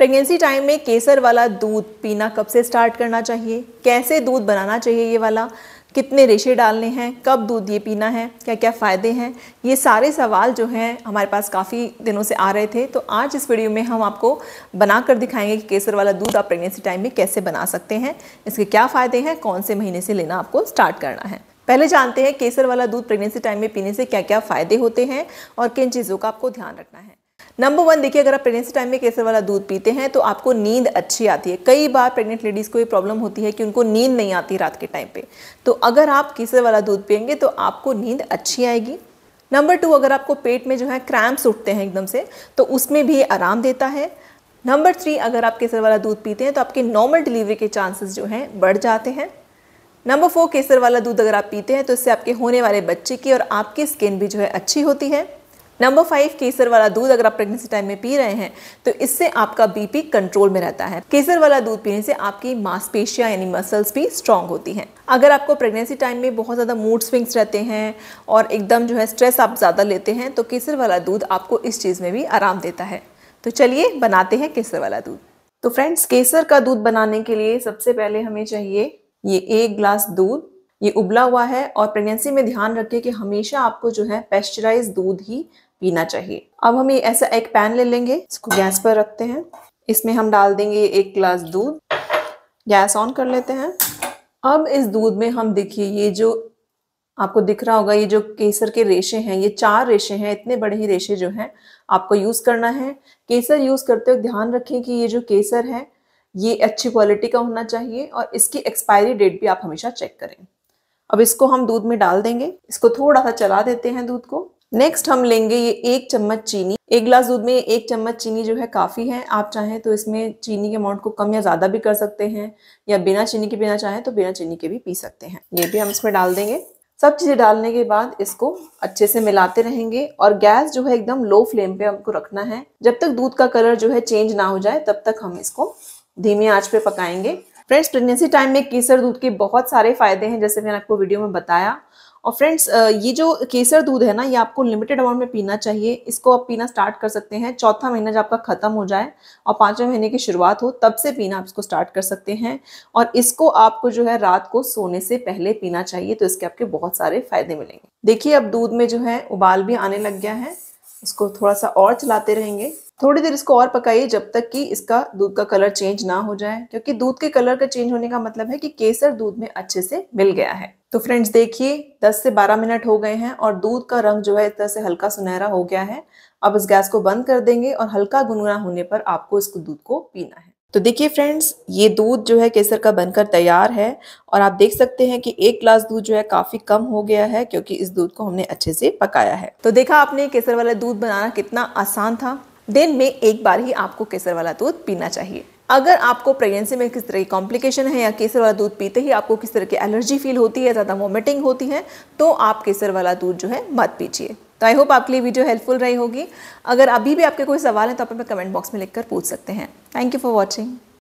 pregnancy time में केसर वाला दूध पीना कब से स्टार्ट करना चाहिए कैसे दूध बनाना चाहिए ये वाला कितने रेशे डालने हैं कब दूध ये पीना है क्या क्या फ़ायदे हैं ये सारे सवाल जो हैं हमारे पास काफ़ी दिनों से आ रहे थे तो आज इस वीडियो में हम आपको बना कर दिखाएंगे कि केसर वाला दूध आप प्रेगनेंसी टाइम में कैसे बना सकते हैं इसके क्या फ़ायदे हैं कौन से महीने से लेना आपको स्टार्ट करना है पहले जानते हैं केसर वाला दूध प्रेगनेंसी टाइम में पीने से क्या क्या फ़ायदे होते हैं और किन चीज़ों का आपको ध्यान रखना है नंबर वन देखिए अगर आप प्रेगनेंसी टाइम में केसर वाला दूध पीते हैं तो आपको नींद अच्छी आती है कई बार प्रेग्नेंट लेडीज़ को ये प्रॉब्लम होती है कि उनको नींद नहीं आती रात के टाइम पे तो अगर आप केसर वाला दूध पियेंगे तो आपको नींद अच्छी आएगी नंबर टू अगर आपको पेट में जो है क्रैम्प्स उठते हैं एकदम से तो उसमें भी आराम देता है नंबर थ्री अगर आप केसर वाला दूध पीते हैं तो आपके नॉर्मल डिलीवरी के चांसेस जो हैं बढ़ जाते हैं नंबर फोर केसर वाला दूध अगर आप पीते हैं तो इससे आपके होने वाले बच्चे की और आपकी स्किन भी जो है अच्छी होती है नंबर फाइव केसर वाला दूध अगर आप प्रेगनेंसी टाइम में पी रहे हैं तो इससे आपका बीपी कंट्रोल में रहता है केसर वाला दूध पीने से आपकी मांसपेशियां यानी मसल्स भी स्ट्रांग होती हैं अगर आपको प्रेगनेंसी टाइम में बहुत ज़्यादा मूड स्विंग्स रहते हैं और एकदम जो है स्ट्रेस आप ज़्यादा लेते हैं तो केसर वाला दूध आपको इस चीज़ में भी आराम देता है तो चलिए बनाते हैं केसर वाला दूध तो फ्रेंड्स केसर का दूध बनाने के लिए सबसे पहले हमें चाहिए ये एक ग्लास दूध ये उबला हुआ है और प्रेगनेंसी में ध्यान रखें कि हमेशा आपको जो है पेस्चराइज दूध ही पीना चाहिए अब हम ये ऐसा एक पैन ले लेंगे इसको गैस पर रखते हैं इसमें हम डाल देंगे एक गिलास दूध गैस ऑन कर लेते हैं अब इस दूध में हम देखिए ये जो आपको दिख रहा होगा ये जो केसर के रेशे हैं ये चार रेशे हैं इतने बड़े ही रेशे जो हैं आपको यूज़ करना है केसर यूज़ करते हुए ध्यान रखें कि ये जो केसर है ये अच्छी क्वालिटी का होना चाहिए और इसकी एक्सपायरी डेट भी आप हमेशा चेक करें अब इसको हम दूध में डाल देंगे इसको थोड़ा सा चला देते हैं दूध को नेक्स्ट हम लेंगे ये एक चम्मच चीनी एक ग्लास दूध में एक चम्मच चीनी जो है काफ़ी है आप चाहें तो इसमें चीनी के अमाउंट को कम या ज़्यादा भी कर सकते हैं या बिना चीनी के पीना चाहें तो बिना चीनी के भी पी सकते हैं ये भी हम इसमें डाल देंगे सब चीज़ें डालने के बाद इसको अच्छे से मिलाते रहेंगे और गैस जो है एकदम लो फ्लेम पे हमको रखना है जब तक दूध का कलर जो है चेंज ना हो जाए तब तक हम इसको धीमी आँच पे पकाएंगे फ्रेंड्स प्रेगनेंसी टाइम में केसर दूध के बहुत सारे फायदे हैं जैसे मैंने आपको वीडियो में बताया और फ्रेंड्स ये जो केसर दूध है ना ये आपको लिमिटेड अमाउंट में पीना चाहिए इसको आप पीना स्टार्ट कर सकते हैं चौथा महीना जब आपका ख़त्म हो जाए और पाँचवें महीने की शुरुआत हो तब से पीना आप इसको स्टार्ट कर सकते हैं और इसको आपको जो है रात को सोने से पहले पीना चाहिए तो इसके आपके बहुत सारे फ़ायदे मिलेंगे देखिए अब दूध में जो है उबाल भी आने लग गया है इसको थोड़ा सा और चलाते रहेंगे थोड़ी देर इसको और पकाइए जब तक कि इसका दूध का कलर चेंज ना हो जाए क्योंकि दूध के कलर का चेंज होने का मतलब है कि केसर दूध में अच्छे से मिल गया है तो फ्रेंड्स देखिए 10 से 12 मिनट हो गए हैं और दूध का रंग जो है इस तरह से हल्का सुनहरा हो गया है अब इस गैस को बंद कर देंगे और हल्का गुनगुना होने पर आपको इस दूध को पीना है तो देखिए फ्रेंड्स ये दूध जो है केसर का बनकर तैयार है और आप देख सकते हैं कि एक ग्लास दूध जो है काफ़ी कम हो गया है क्योंकि इस दूध को हमने अच्छे से पकाया है तो देखा आपने केसर वाला दूध बनाना कितना आसान था दिन में एक बार ही आपको केसर वाला दूध पीना चाहिए अगर आपको प्रेगनेंसी में किस तरह की कॉम्प्लिकेशन है या केसर वाला दूध पीते ही आपको किस तरह की एलर्जी फील होती है ज़्यादा वॉमिटिंग होती है तो आप केसर वाला दूध जो है मत पीजिए तो आई होप आपके लिए वीडियो हेल्पफुल रही होगी अगर अभी भी आपके कोई सवाल है तो आप हमें कमेंट बॉक्स में लिखकर पूछ सकते हैं थैंक यू फॉर वॉचिंग